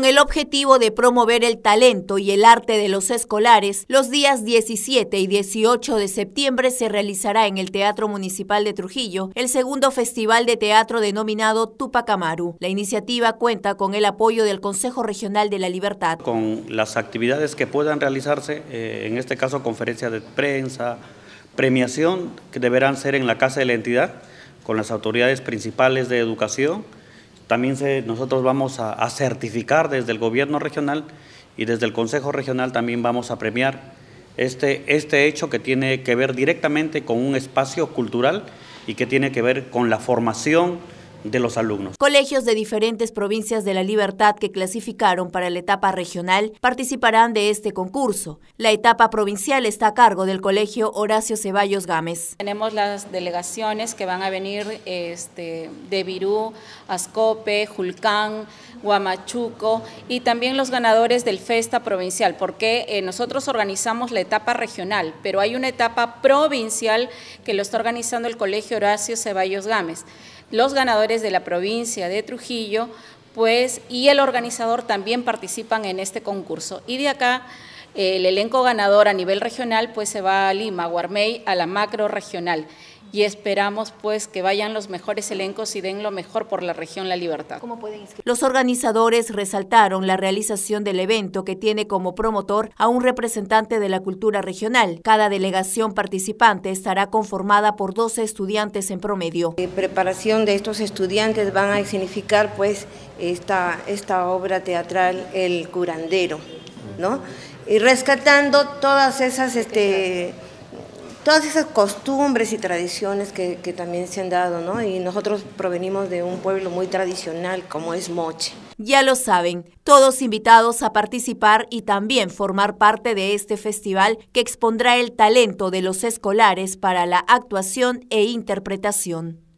con el objetivo de promover el talento y el arte de los escolares, los días 17 y 18 de septiembre se realizará en el Teatro Municipal de Trujillo el segundo festival de teatro denominado Tupac Amaru. La iniciativa cuenta con el apoyo del Consejo Regional de la Libertad. Con las actividades que puedan realizarse, eh, en este caso conferencia de prensa, premiación que deberán ser en la Casa de la Entidad, con las autoridades principales de educación, también se, nosotros vamos a, certificar desde el gobierno regional y desde el Consejo Regional también vamos a premiar este, este hecho que tiene que ver directamente con un espacio cultural y que tiene que ver con la formación de los alumnos. Colegios de diferentes provincias de la libertad que clasificaron para la etapa regional participarán de este concurso. La etapa provincial está a cargo del Colegio Horacio Ceballos Gámez. Tenemos las delegaciones que van a venir este, de Virú, Ascope, Julcán, Huamachuco y también los ganadores del Festa Provincial, porque eh, nosotros organizamos la etapa regional, pero hay una etapa provincial que lo está organizando el Colegio Horacio Ceballos Gámez los ganadores de la provincia de Trujillo, pues, y el organizador también participan en este concurso. Y de acá, el elenco ganador a nivel regional, pues se va a Lima, Guarmey, a la macro regional y esperamos pues que vayan los mejores elencos y den lo mejor por la región La Libertad. los organizadores resaltaron la realización del evento que tiene como promotor a un representante de la cultura regional. Cada delegación participante estará conformada por 12 estudiantes en promedio. La eh, preparación de estos estudiantes van a significar pues esta, esta obra teatral El curandero, ¿no? Y rescatando todas esas... Este, todas esas costumbres y tradiciones que, también se han dado, ¿no? Y nosotros provenimos de un pueblo muy tradicional como es Moche. Ya lo saben, todos invitados a participar y también formar parte de este festival que expondrá el talento de los escolares para la actuación e interpretación.